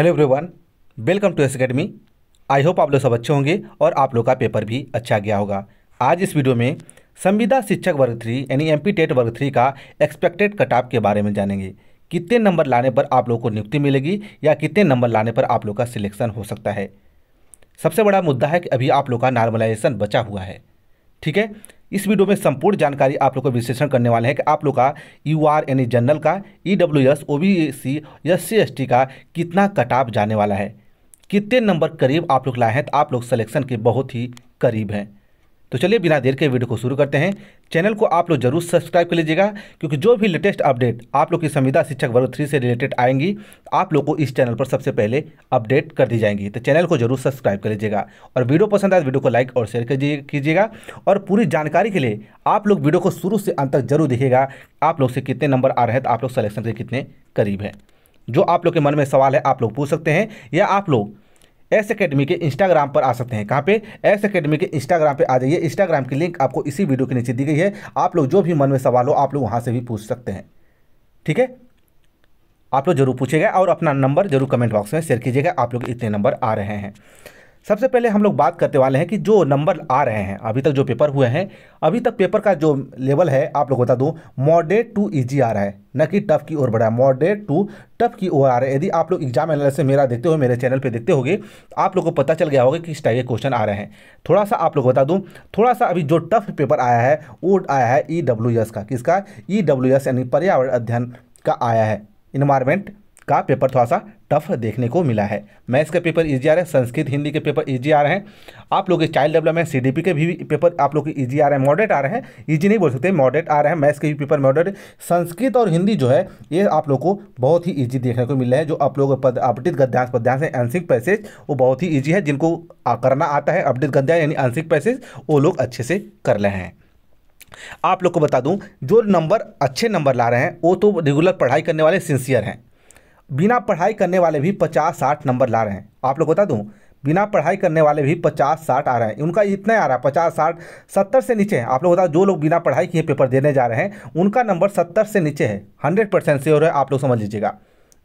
hello everyone welcome to S academy I hope आप लोग सब अच्छे होंगे और आप लोग का पेपर भी अच्छा गया होगा आज इस वीडियो में संविदा शिक्षक वर्ग थ्री यानी एम पी टेट वर्ग थ्री का एक्सपेक्टेड कट ऑफ के बारे में जानेंगे कितने नंबर लाने पर आप लोग को नियुक्ति मिलेगी या कितने नंबर लाने पर आप लोग का सिलेक्शन हो सकता है सबसे बड़ा मुद्दा है कि अभी आप लोग का नॉर्मलाइजेशन बचा हुआ है ठीक है इस वीडियो में संपूर्ण जानकारी आप लोग को विश्लेषण करने वाले हैं कि आप लोग का यू आर यानी जनरल का E W S O B C S C S T का कितना कटाव जाने वाला है कितने नंबर करीब आप लोग लाए हैं तो आप लोग सलेक्शन के बहुत ही करीब हैं तो चलिए बिना देर के वीडियो को शुरू करते हैं चैनल को आप लोग जरूर सब्सक्राइब कर लीजिएगा क्योंकि जो भी लेटेस्ट अपडेट आप लोग की संविदा शिक्षक वर्ग थ्री से रिलेटेड आएंगी आप लोग को इस चैनल पर सबसे पहले अपडेट कर दी जाएंगी तो चैनल को जरूर सब्सक्राइब कर लीजिएगा और वीडियो पसंद आए तो वीडियो को लाइक और शेयर कीजिएगा और पूरी जानकारी के लिए आप लोग वीडियो को शुरू से अंत तक जरूर देखिएगा आप लोग से कितने नंबर आ रहे हैं तो आप लोग सलेक्शन के कितने करीब हैं जो आप लोग के मन में सवाल है आप लोग पूछ सकते हैं या आप लोग एस अकेडमी के इंस्टाग्राम पर आ सकते हैं कहाँ पे एस अकेडमी के इंस्टाग्राम पे आ जाइए इंस्टाग्राम की लिंक आपको इसी वीडियो के नीचे दी गई है आप लोग जो भी मन में सवाल हो आप लोग वहाँ से भी पूछ सकते हैं ठीक है आप लोग जरूर पूछेगा और अपना नंबर जरूर कमेंट बॉक्स में शेयर कीजिएगा आप लोग इतने नंबर आ रहे हैं सबसे पहले हम लोग बात करते वाले हैं कि जो नंबर आ रहे हैं अभी तक जो पेपर हुए हैं अभी तक पेपर का जो लेवल है आप लोग बता दूँ मॉडरेट टू इजी आ रहा है न कि टफ की ओर बढ़ा है मॉडरेट टू टफ की ओर आ रहा है यदि आप लोग एग्जाम एनालिसिस मेरा देखते हो मेरे चैनल पे देखते होगे तो आप लोग को पता चल गया होगा कि इस टाइप के क्वेश्चन आ रहे हैं थोड़ा सा आप लोग बता दूँ थोड़ा सा अभी जो टफ पेपर आया है वो आया है ई e का किसका ई e यानी पर्यावरण अध्ययन का आया है इन्वायरमेंट का पेपर थोड़ा सा टफ देखने को मिला है मैथ्स का पेपर ईजी e आ रहे हैं संस्कृत हिंदी के पेपर ईजी आ रहे हैं आप लोग के चाइल्ड डेवलपमेंट सीडीपी के भी पेपर आप लोग के e ईजी आ रहे हैं मॉडरेट e आ रहे हैं ईजी नहीं बोल सकते मॉडरेट आ रहे हैं मैथ्स के भी पेपर मॉडरेट संस्कृत और हिंदी जो है ये आप लोग को बहुत ही ईजी देखने को रहा है जो आप लोग पद अपडित गद्यांश पद्यांश है आंशिक पैसेज वो बहुत ही ईजी है जिनको करना आता है अपडित गद्यांश यानी आंशिक पैसेज वो लोग अच्छे से कर रहे हैं आप लोग को बता दूं जो नंबर अच्छे नंबर ला रहे हैं वो तो रेगुलर पढ़ाई करने वाले सिंसियर हैं बिना पढ़ाई करने वाले भी पचास साठ नंबर ला रहे हैं आप लोग बता दूँ बिना पढ़ाई करने वाले भी पचास साठ आ रहे हैं उनका इतना आ रहा है पचास साठ सत्तर से नीचे हैं आप लोग बता जो लोग बिना पढ़ाई किए पेपर देने जा रहे हैं उनका नंबर सत्तर से नीचे है हंड्रेड परसेंट से रहा है आप लोग समझ लीजिएगा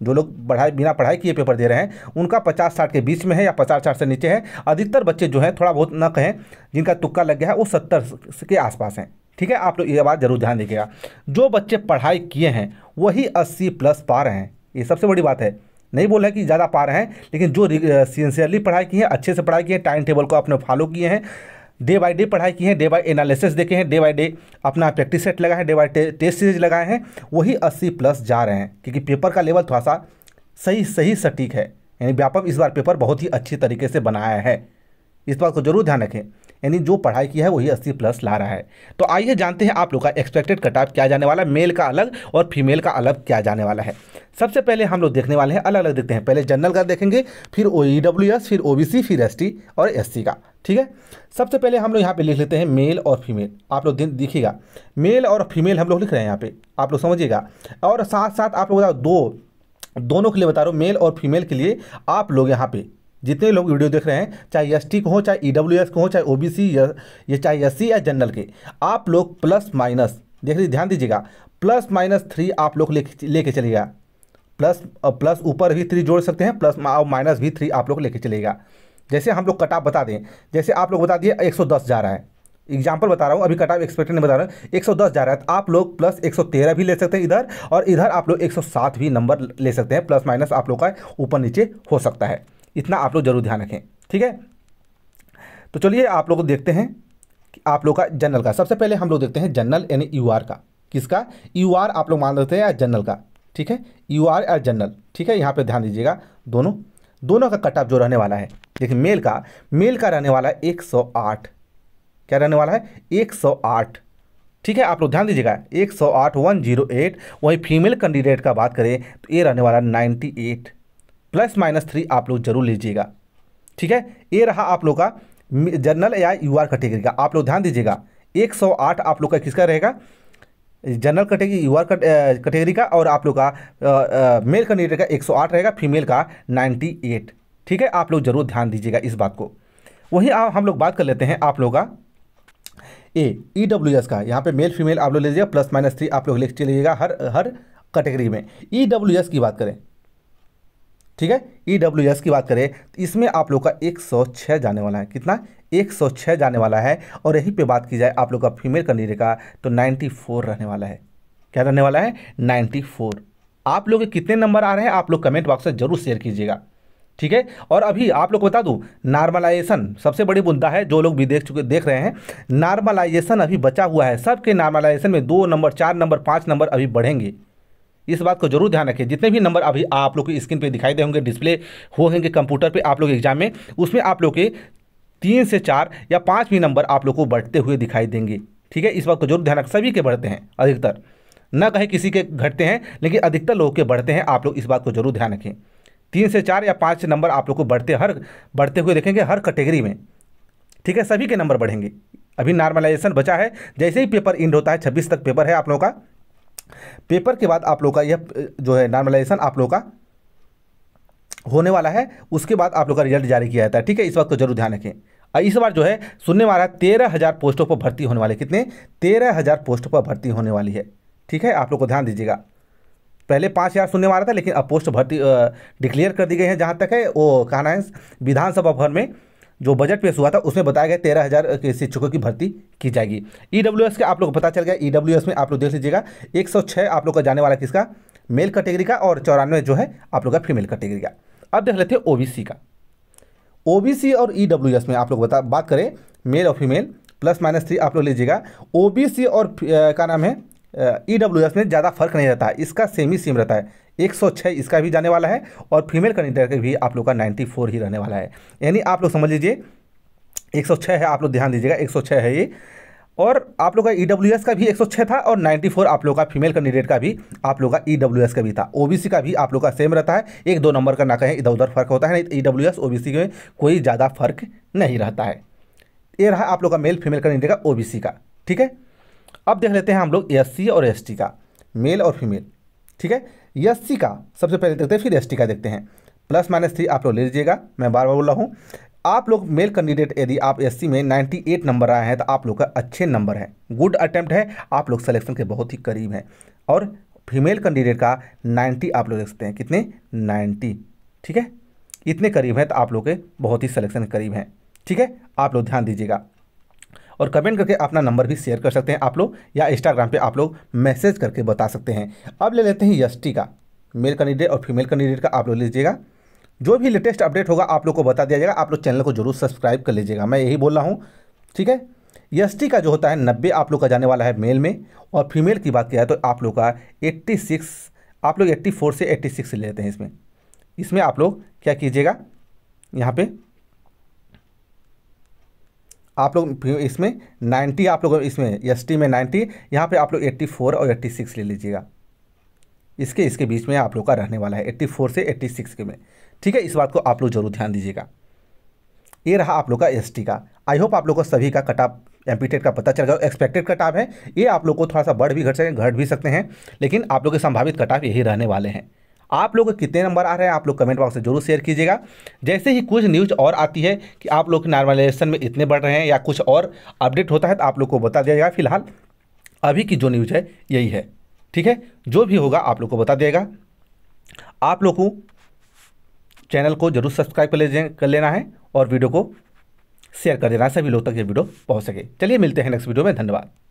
जो लोग पढ़ाई बिना पढ़ाई किए पेपर दे रहे हैं उनका पचास साठ के बीच में है या पचास साठ से नीचे है अधिकतर बच्चे जो हैं थोड़ा बहुत न कहें जिनका तुक्का लग गया है वो सत्तर के आसपास हैं ठीक है आप लोग ये बात जरूर ध्यान दीजिएगा जो बच्चे पढ़ाई किए हैं वही अस्सी प्लस पा रहे हैं ये सबसे बड़ी बात है नहीं बोला कि ज़्यादा पा रहे हैं लेकिन जो सिंसियरली पढ़ाई की है अच्छे से पढ़ाई की है टाइम टेबल को अपने फॉलो किए हैं डे बाय डे पढ़ाई की है डे बाय एनालिसिस देखे हैं डे बाय डे अपना प्रैक्टिस सेट लगाए हैं डे बाय टेस्ट सीरीज लगाए हैं वही अस्सी प्लस जा रहे हैं क्योंकि पेपर का लेवल थोड़ा सा सही सही सटीक है यानी व्यापक इस बार पेपर बहुत ही अच्छी तरीके से बनाया है इस बात को जरूर ध्यान रखें यानी जो पढ़ाई की है वही अस्सी प्लस ला रहा है तो आइए जानते हैं आप लोग का एक्सपेक्टेड कट क्या जाने वाला है मेल का अलग और फीमेल का अलग क्या जाने वाला है सबसे पहले हम लोग देखने वाले हैं अलग अलग देखते हैं पहले जनरल का देखेंगे फिर ओ e फिर ओ फिर एस और एस का ठीक है सबसे पहले हम लोग यहाँ पे लिख लेते हैं मेल और फीमेल आप लोग देखिएगा मेल और फीमेल हम लोग लिख रहे हैं यहाँ पे आप लोग समझिएगा और साथ साथ आप लोग बताओ दो दोनों के लिए बता रहा हूँ मेल और फीमेल के लिए आप लोग यहाँ पे जितने लोग वीडियो देख रहे हैं चाहे एस टी को हो चाहे ई डब्ल्यू एस को हो चाहे ओ बी सी या चाहे एस सी या जनरल के आप लोग प्लस माइनस देख लीजिए ध्यान दीजिएगा प्लस माइनस थ्री आप लोग लेके लेके चलेगा प्लस प्लस ऊपर भी थ्री जोड़ सकते हैं प्लस माइनस भी थ्री आप लोग लेके चलेगा जैसे हम लोग कटाप बता दें जैसे आप लोग बता दिए एक जा रहा है एग्जाम्पल बता रहा हूँ अभी कटाप एक्सपेक्टेड नहीं बता रहा हूँ एक जा रहा है तो आप लोग प्लस 113 भी ले सकते हैं इधर और इधर आप लोग 107 भी नंबर ले सकते हैं प्लस माइनस आप लोग का ऊपर नीचे हो सकता है इतना आप लोग जरूर ध्यान रखें ठीक है तो चलिए आप लोग देखते हैं कि आप लोग का जनरल का सबसे पहले हम लोग देखते हैं जनरल यानी यू आर का किसका यू आर आप लोग मान लेते हैं या जनरल का ठीक है यू आर या जनरल ठीक है यहाँ पे ध्यान दीजिएगा दोनों दोनों का कट ऑफ जो रहने वाला है देखिए मेल का मेल का रहने वाला है एक सौ आठ क्या रहने वाला है एक सौ आठ ठीक है आप लोग ध्यान दीजिएगा एक सौ आठ वन जीरो एट वहीं फीमेल कैंडिडेट का बात करें तो ये रहने वाला ninety eight plus minus three आप लोग जरूर लीजिएगा ठीक है ये रहा आप लोग का जनरल या यू आर कैटेगरी का आप लोग ध्यान दीजिएगा 108 आप लोग का किसका रहेगा general category U R category का और आप लोग का मेल कैंडिडेट का 108 रहेगा फीमेल का 98 ठीक है आप लोग जरूर ध्यान दीजिएगा इस बात को वहीं हम लोग बात कर लेते हैं आप लोग का ए ई डब्ल्यू एस का यहाँ पे मेल फीमेल आप लोग ले लीजिएगा प्लस माइनस थ्री आप लोग लिख चलिएगा हर हर कैटेगरी में ई डब्ल्यू एस की बात करें ठीक है ई डब्ल्यू एस की बात करें तो इसमें आप लोग का एक सौ छः जाने वाला है कितना एक सौ छः जाने वाला है और यहीं पे बात की जाए आप लोग का फीमेल कैंडिडेट का तो नाइन्टी फोर रहने वाला है क्या रहने वाला है नाइन्टी फोर आप लोग के कितने नंबर आ रहे हैं आप लोग कमेंट बॉक्स में जरूर शेयर कीजिएगा ठीक है और अभी आप लोग को बता दूँ नॉर्मलाइजेशन सबसे बड़ी मुद्दा है जो लोग भी देख चुके देख रहे हैं नॉर्मलाइजेशन अभी बचा हुआ है सबके नॉर्मलाइजेशन में दो नंबर चार नंबर पाँच नंबर अभी बढ़ेंगे इस बात को जरूर ध्यान रखें जितने भी नंबर अभी आप लोग की स्क्रीन पे दिखाई दे होंगे डिस्प्ले होंगे कंप्यूटर पे आप लोग एग्जाम में उसमें आप लोग के तीन से चार या पाँच भी नंबर आप लोग को बढ़ते हुए दिखाई देंगे ठीक है इस बात को जरूर ध्यान रखें सभी के बढ़ते हैं अधिकतर न कहीं किसी के घटते हैं लेकिन अधिकतर लोगों के बढ़ते हैं आप लोग इस बात को जरूर ध्यान रखें तीन से चार या पाँच नंबर आप लोग को बढ़ते हर बढ़ते हुए देखेंगे हर कैटेगरी में ठीक है सभी के नंबर बढ़ेंगे अभी नॉर्मलाइजेशन बचा है जैसे ही पेपर इंड होता है छब्बीस तक पेपर है आप लोगों का पेपर के बाद आप लोग का यह जो है नॉर्मलाइजेशन आप लोग का होने वाला है उसके बाद आप लोग का रिजल्ट जारी किया जाता है ठीक है इस बात को तो जरूर ध्यान रखें इस बार जो है सुनने वाला तेरह हज़ार पोस्टों पर भर्ती होने वाले कितने तेरह हज़ार पोस्टों पर भर्ती होने वाली है ठीक है आप लोग को ध्यान दीजिएगा पहले पाँच हज़ार सुनने वाला था लेकिन अब पोस्ट भर्ती डिक्लेयर कर दी गई है जहाँ तक है वो कहना है विधानसभा भर में जो बजट पेश हुआ था उसमें बताया गया तेरह हज़ार शिक्षकों की भर्ती की जाएगी ई e के आप लोग पता चल गया ई e में आप लोग देख लीजिएगा एक आप लोग का जाने वाला किसका मेल कैटेगरी का और चौरानवे जो है आप लोग का फीमेल कैटेगरी का अब देख लेते हैं सी का ओबीसी और एस e में आप लोग बता बात करें मेल और फीमेल प्लस माइनस थ्री आप लोग लीजिएगा सी और क्या का नाम है ई डब्ल्यू एस में ज़्यादा फर्क नहीं रहता है इसका सेम ही सेम रहता है 106 इसका भी जाने वाला है और फीमेल कैंडिडेट का भी आप लोग का 94 ही रहने वाला है यानी आप लोग समझ लीजिए 106 है आप लोग ध्यान दीजिएगा 106 है ये और आप लोग का ई e का भी 106 था और 94 आप लोग का फीमेल कैंडिडेट का भी आप लोग का ई e का भी था ओ का भी आप लोग का सेम रहता है एक दो नंबर का ना कहें इधर उधर फर्क होता है नहीं ई डब्ल्यू ओबीसी में कोई ज़्यादा फर्क नहीं रहता है ये रहा आप लोग का मेल फीमेल कैंडिडेट का ओ का ठीक है अब देख लेते हैं हम लोग एस और एस का मेल और फीमेल ठीक है एस का सबसे पहले देखते हैं फिर एस का देखते हैं प्लस माइनस थ्री आप लोग ले लीजिएगा मैं बार बार बोल रहा हूँ आप लोग मेल कैंडिडेट यदि आप एस में 98 नंबर आए हैं तो आप लोग का अच्छे नंबर है गुड अटैम्प्ट है आप लोग सिलेक्शन के बहुत ही करीब हैं और फीमेल कैंडिडेट का 90 आप लोग देख सकते हैं कितने 90 ठीक है इतने करीब हैं तो आप लोग के बहुत ही सिलेक्शन करीब हैं ठीक है आप लोग ध्यान दीजिएगा और कमेंट करके अपना नंबर भी शेयर कर सकते हैं आप लोग या इंस्टाग्राम पर आप लोग मैसेज करके बता सकते हैं अब ले लेते हैं यस का मेल कैंडिडेट और फीमेल कैंडिडेट का आप लोग लीजिएगा जो भी लेटेस्ट अपडेट होगा आप लोग को बता दिया जाएगा आप लोग चैनल को जरूर सब्सक्राइब कर लीजिएगा मैं यही बोल रहा हूँ ठीक है एस का जो होता है नब्बे आप लोग का जाने वाला है मेल में और फीमेल की बात किया है तो आप लोग का एट्टी सिक्स आप लोग एट्टी फोर से एट्टी सिक्स लेते हैं इसमें इसमें आप लोग क्या कीजिएगा यहाँ पे आप लोग इसमें नाइन्टी आप लोग इसमें एस में नाइन्टी यहाँ पर आप लोग एट्टी और एट्टी ले लीजिएगा इसके इसके बीच में आप लोग का रहने वाला है 84 से 86 के में ठीक है इस बात को आप लोग जरूर ध्यान दीजिएगा ये रहा आप लोग का एस का आई होप आप लोग को सभी का कटाप ऑफ का पता चल गया एक्सपेक्टेड कटाप है ये आप लोग को थोड़ा सा बढ़ भी घट सकते हैं घट भी सकते हैं लेकिन आप लोग के संभावित कटाप यही रहने वाले हैं आप लोग कितने नंबर आ रहे हैं आप लोग कमेंट बॉक्स में जरूर शेयर कीजिएगा जैसे ही कुछ न्यूज़ और आती है कि आप लोग नॉर्मलाइजेशन में इतने बढ़ रहे हैं या कुछ और अपडेट होता है तो आप लोग को बता दिया फिलहाल अभी की जो न्यूज़ है यही है ठीक है जो भी होगा आप लोग को बता दिएगा आप लोग को चैनल को जरूर सब्सक्राइब कर ले कर लेना है और वीडियो को शेयर कर देना है सभी लोग तक ये वीडियो पहुंच सके चलिए मिलते हैं नेक्स्ट वीडियो में धन्यवाद